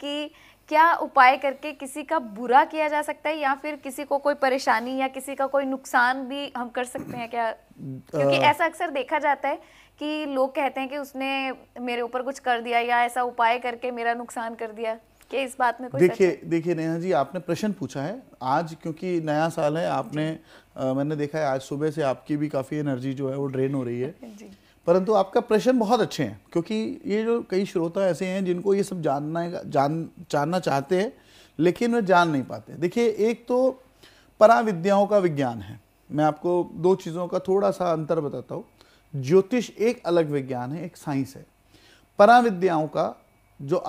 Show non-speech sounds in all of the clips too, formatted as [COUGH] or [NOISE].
कि क्या उपाय करके किसी का बुरा किया जा सकता है या फिर किसी को कोई परेशानी या किसी का कोई नुकसान भी हम कर सकते हैं क्या क्योंकि ऐसा अक्सर देखा जाता है कि लोग कहते हैं कि उसने मेरे ऊपर कुछ कर दिया या ऐसा उपाय करके मेरा नुकसान कर दिया कि इस बात में कोई देखिए देखिए नेहा जी आपने प्रश्न पूछा है आज क्योंकि नया साल है आपने आ, मैंने देखा है आज सुबह से आपकी भी काफ़ी एनर्जी जो है वो ड्रेन हो रही है [LAUGHS] जी। परंतु आपका प्रश्न बहुत अच्छे हैं क्योंकि ये जो कई श्रोता ऐसे हैं जिनको ये सब जानना जान जानना चाहते हैं लेकिन वे जान नहीं पाते देखिए एक तो पराविद्याओं का विज्ञान है मैं आपको दो चीज़ों का थोड़ा सा अंतर बताता हूँ ज्योतिष एक अलग विज्ञान है एक साइंस है पराविद्याओं का जो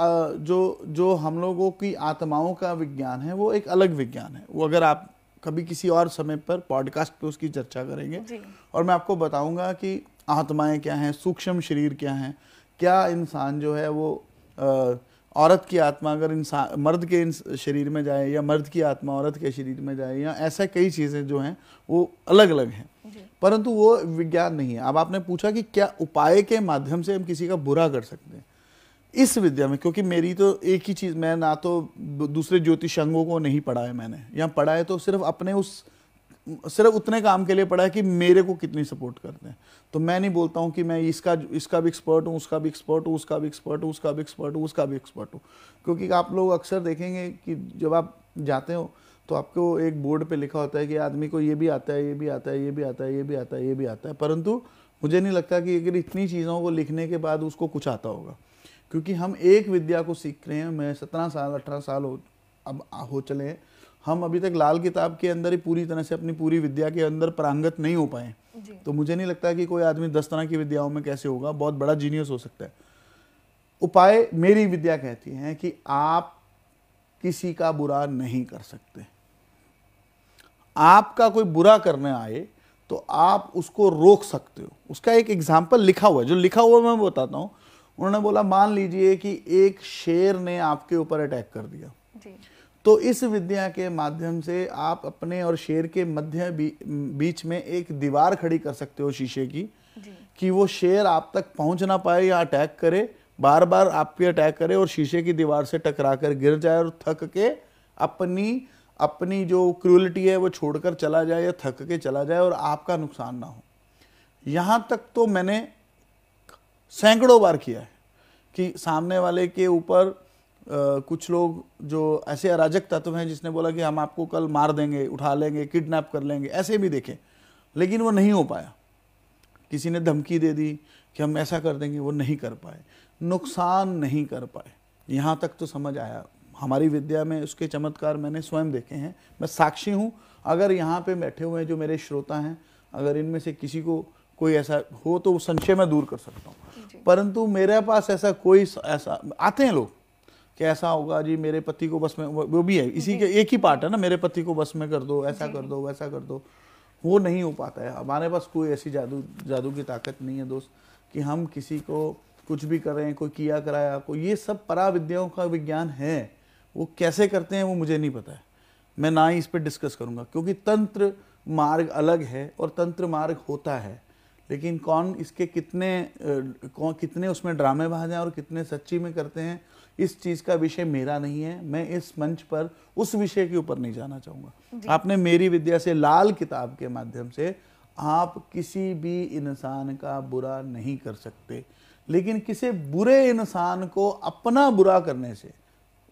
जो जो हम लोगों की आत्माओं का विज्ञान है वो एक अलग विज्ञान है वो अगर आप कभी किसी और समय पर पॉडकास्ट पे उसकी चर्चा करेंगे और मैं आपको बताऊंगा कि आत्माएं क्या हैं सूक्ष्म शरीर क्या हैं क्या इंसान जो है वो आ, औरत की आत्मा अगर इंसान मर्द के शरीर में जाए या मर्द की आत्मा औरत के शरीर में जाए या ऐसा कई चीज़ें जो हैं वो अलग अलग हैं परंतु वो विज्ञान नहीं है अब आपने पूछा कि क्या उपाय के माध्यम से हम किसी का बुरा कर सकते हैं इस विद्या में क्योंकि मेरी तो एक ही चीज़ मैं ना तो दूसरे ज्योतिष अंगों को नहीं पढ़ा है मैंने यहाँ पढ़ा है तो सिर्फ अपने उस सिर्फ उतने काम के लिए पढ़ा है कि मेरे को कितनी सपोर्ट करते हैं तो मैं नहीं बोलता हूँ कि मैं इसका इसका भी एक्सपर्ट हूँ उसका भी एक्सपर्ट हूँ उसका भी एक्सपर्ट हूँ उसका भी एक्सपर्ट हूँ उसका भी एक्सपर्ट हूँ क्योंकि आप लोग अक्सर देखेंगे कि जब आप जाते हो तो आपको एक बोर्ड पे लिखा होता है कि आदमी को ये भी आता है ये भी आता है ये भी आता है ये भी आता है ये भी आता है परंतु मुझे नहीं लगता कि अगर इतनी चीज़ों को लिखने के बाद उसको कुछ आता होगा क्योंकि हम एक विद्या को सीख रहे हैं मैं सत्रह साल अठारह साल हो अब हो चले हैं हम अभी तक लाल किताब के अंदर ही पूरी तरह से अपनी पूरी विद्या के अंदर प्रांगत नहीं हो पाए तो मुझे नहीं लगता कि कोई आदमी दस तरह की विद्याओं में कैसे होगा बहुत बड़ा जीनियस हो सकता है उपाय मेरी विद्या कहती है कि आप किसी का बुरा नहीं कर सकते आपका कोई बुरा करने आए तो आप उसको रोक सकते हो उसका एक एग्जाम्पल लिखा हुआ है जो लिखा हुआ मैं बताता हूं उन्होंने बोला मान लीजिए कि एक शेर ने आपके ऊपर अटैक कर दिया जी। तो इस विद्या के माध्यम से आप अपने और शेर के मध्य बी, बीच में एक दीवार खड़ी कर सकते हो शीशे की कि वो शेर आप तक पहुंच ना पाए या अटैक करे बार बार आप पे अटैक करे और शीशे की दीवार से टकरा कर गिर जाए और थक के अपनी अपनी जो क्रूलिटी है वो छोड़कर चला जाए या थक के चला जाए और आपका नुकसान ना हो यहाँ तक तो मैंने सैकड़ों बार किया है कि सामने वाले के ऊपर कुछ लोग जो ऐसे अराजक तत्व हैं जिसने बोला कि हम आपको कल मार देंगे उठा लेंगे किडनैप कर लेंगे ऐसे भी देखें लेकिन वो नहीं हो पाया किसी ने धमकी दे दी कि हम ऐसा कर देंगे वो नहीं कर पाए नुकसान नहीं कर पाए यहाँ तक तो समझ आया हमारी विद्या में उसके चमत्कार मैंने स्वयं देखे हैं मैं साक्षी हूँ अगर यहाँ पे बैठे हुए हैं जो मेरे श्रोता हैं अगर इनमें से किसी को कोई ऐसा हो तो संशय मैं दूर कर सकता हूँ परंतु मेरे पास ऐसा कोई ऐसा आते हैं लोग कि ऐसा होगा जी मेरे पति को बस में वो भी है इसी के एक ही पार्ट है ना मेरे पति को बस में कर दो ऐसा कर दो वैसा कर दो वो नहीं हो पाता है हमारे पास कोई ऐसी जादू जादू की ताकत नहीं है दोस्त कि हम किसी को कुछ भी करें कोई किया कराया कोई ये सब पराविद्याओं का विज्ञान है वो कैसे करते हैं वो मुझे नहीं पता है मैं ना ही इस पर डिस्कस करूँगा क्योंकि तंत्र मार्ग अलग है और तंत्र मार्ग होता है लेकिन कौन इसके कितने कौन कितने उसमें ड्रामेबाज हैं और कितने सच्ची में करते हैं इस चीज़ का विषय मेरा नहीं है मैं इस मंच पर उस विषय के ऊपर नहीं जाना चाहूँगा आपने मेरी विद्या से लाल किताब के माध्यम से आप किसी भी इंसान का बुरा नहीं कर सकते लेकिन किसी बुरे इंसान को अपना बुरा करने से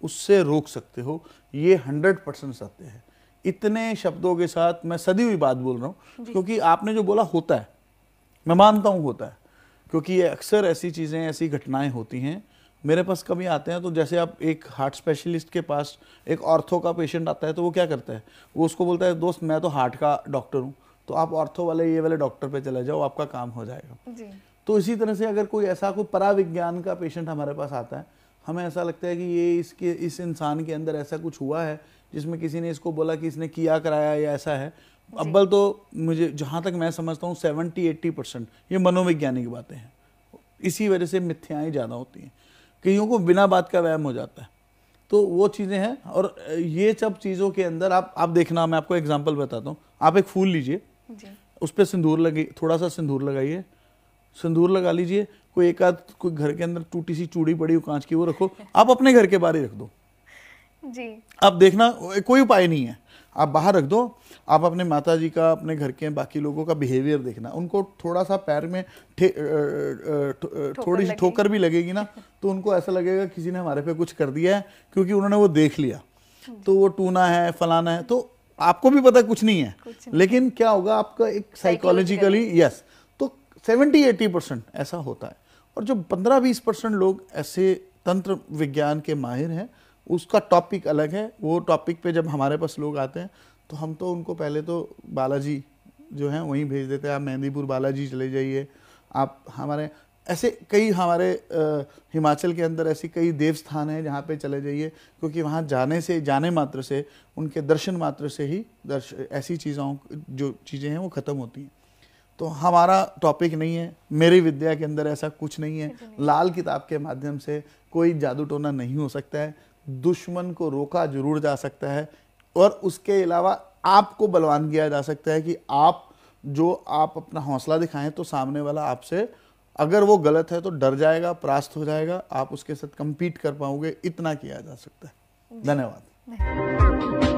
उससे रोक सकते हो ये हंड्रेड परसेंट सत्य है इतने शब्दों के साथ मैं सदी हुई बात बोल रहा हूँ क्योंकि आपने जो बोला होता है मैं मानता हूँ होता है क्योंकि ये अक्सर ऐसी चीज़ें ऐसी घटनाएं होती हैं मेरे पास कभी आते हैं तो जैसे आप एक हार्ट स्पेशलिस्ट के पास एक ऑर्थो का पेशेंट आता है तो वो क्या करता है वो उसको बोलता है दोस्त मैं तो हार्ट का डॉक्टर हूँ तो आप ऑर्थो वाले ये वाले डॉक्टर पे चले जाओ आपका काम हो जाएगा जी। तो इसी तरह से अगर कोई ऐसा कोई पराविज्ञान का पेशेंट हमारे पास आता है हमें ऐसा लगता है कि ये इसके इस इंसान के अंदर ऐसा कुछ हुआ है जिसमें किसी ने इसको बोला कि इसने किया कराया या ऐसा है अब्बल तो मुझे जहाँ तक मैं समझता हूँ सेवेंटी एट्टी परसेंट ये मनोवैज्ञानिक बातें हैं इसी वजह से मिथ्याएँ ज़्यादा होती हैं कईयों को बिना बात का वहम हो जाता है तो वो चीज़ें हैं और ये सब चीज़ों के अंदर आप आप देखना मैं आपको एग्जाम्पल बताता हूँ आप एक फूल लीजिए उस पर सिंदूर लगी थोड़ा सा सिंदूर लगाइए सिंदूर लगा लीजिए कोई एक आध कोई घर के अंदर टूटी सी चूड़ी पड़ी हो कांच की वो रखो आप अपने घर के बाहर ही रख दो जी आप देखना कोई उपाय नहीं है आप बाहर रख दो आप अपने माता जी का अपने घर के बाकी लोगों का बिहेवियर देखना उनको थोड़ा सा पैर में थे, ठे थोड़ी सी ठोकर भी लगेगी ना तो उनको ऐसा लगेगा किसी ने हमारे पे कुछ कर दिया है क्योंकि उन्होंने वो देख लिया हम्म। तो वो टूना है फलाना है तो आपको भी पता कुछ नहीं है कुछ नहीं। लेकिन क्या होगा आपका एक साइकोलॉजिकली यस तो सेवेंटी एटी परसेंट ऐसा होता है और जो पंद्रह बीस परसेंट लोग ऐसे तंत्र विज्ञान के माहिर हैं उसका टॉपिक अलग है वो टॉपिक पे जब हमारे पास लोग आते हैं तो हम तो उनको पहले तो बालाजी जो हैं वहीं भेज देते हैं आप मेहंदीपुर बालाजी चले जाइए आप हमारे ऐसे कई हमारे आ, हिमाचल के अंदर ऐसी कई देवस्थान हैं जहाँ पे चले जाइए क्योंकि वहाँ जाने से जाने मात्र से उनके दर्शन मात्र से ही दर्श ऐसी चीज़ों जो चीज़ें हैं वो ख़त्म होती हैं तो हमारा टॉपिक नहीं है मेरी विद्या के अंदर ऐसा कुछ नहीं है लाल किताब के माध्यम से कोई जादू टोना नहीं हो सकता है दुश्मन को रोका जरूर जा सकता है और उसके अलावा आपको बलवान किया जा सकता है कि आप जो आप अपना हौसला दिखाएं तो सामने वाला आपसे अगर वो गलत है तो डर जाएगा परास्त हो जाएगा आप उसके साथ कम्पीट कर पाओगे इतना किया जा सकता है धन्यवाद